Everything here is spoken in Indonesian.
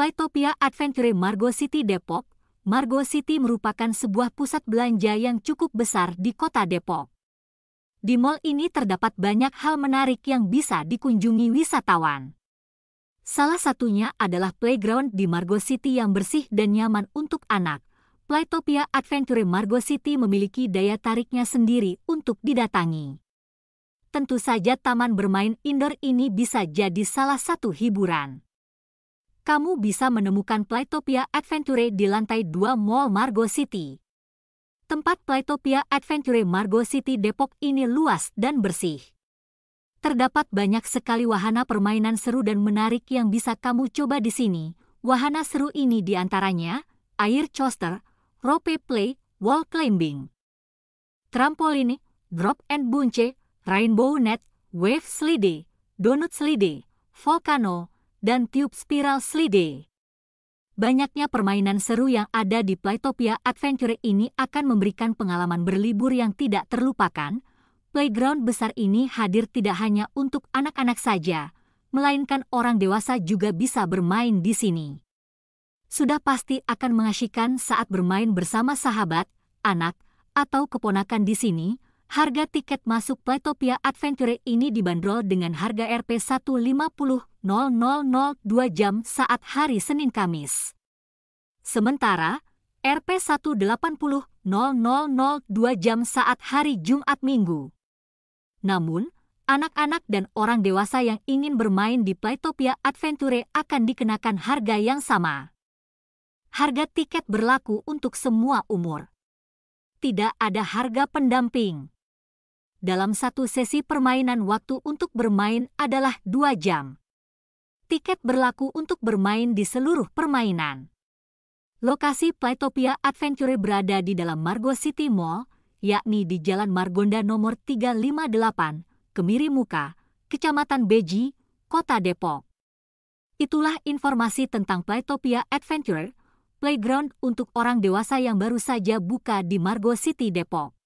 Flytopia Adventure Margo City Depok Margo City merupakan sebuah pusat belanja yang cukup besar di kota Depok. Di mall ini terdapat banyak hal menarik yang bisa dikunjungi wisatawan. Salah satunya adalah playground di Margo City yang bersih dan nyaman untuk anak. Playtopia Adventure Margo City memiliki daya tariknya sendiri untuk didatangi. Tentu saja taman bermain indoor ini bisa jadi salah satu hiburan kamu bisa menemukan Playtopia Adventure di lantai 2 Mall Margo City. Tempat Playtopia Adventure Margo City Depok ini luas dan bersih. Terdapat banyak sekali wahana permainan seru dan menarik yang bisa kamu coba di sini. Wahana seru ini diantaranya, air coaster, rope play, wall climbing, trampoline, drop and bunce, rainbow net, wave slide, donut slide, volcano, dan tube spiral slide. Banyaknya permainan seru yang ada di Playtopia Adventure ini akan memberikan pengalaman berlibur yang tidak terlupakan. Playground besar ini hadir tidak hanya untuk anak-anak saja, melainkan orang dewasa juga bisa bermain di sini. Sudah pasti akan mengasyikan saat bermain bersama sahabat, anak, atau keponakan di sini, Harga tiket masuk Playtopia Adventure ini dibanderol dengan harga rp 2 jam saat hari Senin Kamis. Sementara, rp 2 jam saat hari Jumat Minggu. Namun, anak-anak dan orang dewasa yang ingin bermain di Playtopia Adventure akan dikenakan harga yang sama. Harga tiket berlaku untuk semua umur. Tidak ada harga pendamping dalam satu sesi permainan waktu untuk bermain adalah dua jam. Tiket berlaku untuk bermain di seluruh permainan. Lokasi Playtopia Adventure berada di dalam Margo City Mall, yakni di Jalan Margonda nomor 358, Kemiri Muka, Kecamatan Beji, Kota Depok. Itulah informasi tentang Playtopia Adventure, playground untuk orang dewasa yang baru saja buka di Margo City Depok.